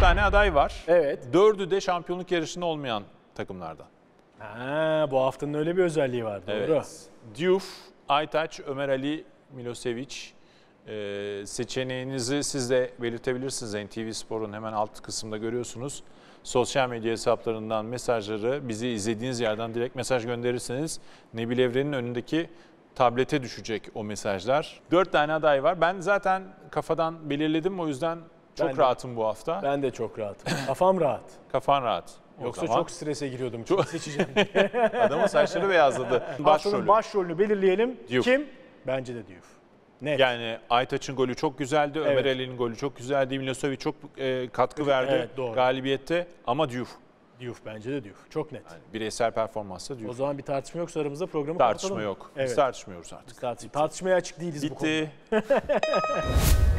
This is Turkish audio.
4 tane aday var. Evet. Dördü de şampiyonluk yarışında olmayan takımlardan. Ha, bu haftanın öyle bir özelliği var. Doğru. Evet. Diouf, Aytaç, Ömer Ali, Milosevic. Ee, seçeneğinizi siz de belirtebilirsiniz. NTV Spor'un hemen alt kısımda görüyorsunuz. Sosyal medya hesaplarından mesajları bizi izlediğiniz yerden direkt mesaj gönderirseniz Nebil Evren'in önündeki tablete düşecek o mesajlar. Dört tane aday var. Ben zaten kafadan belirledim o yüzden çok ben rahatım de, bu hafta. Ben de çok rahatım. Kafam rahat. Kafan rahat. Yoksa zaman... çok strese giriyordum. Çok seçeceğim Adamın saçları beyazladı. Başrolü. başrolünü belirleyelim. Diyuf. Kim? Bence de Diouf. Net. Yani Aytaç'ın golü çok güzeldi. Evet. Ömer Ali'nin golü çok güzeldi. Milosevic çok e, katkı verdi evet, doğru. galibiyette. Ama Diouf. Diouf bence de Diouf. Çok net. Yani bireysel performansta Diouf. O zaman bir tartışma yoksa aramızda programı tartışma kapatalım. Tartışma yok. Evet. Biz tartışmıyoruz artık. Biz tartış Tartışmaya açık değiliz Bitti. bu konuda. Bitti.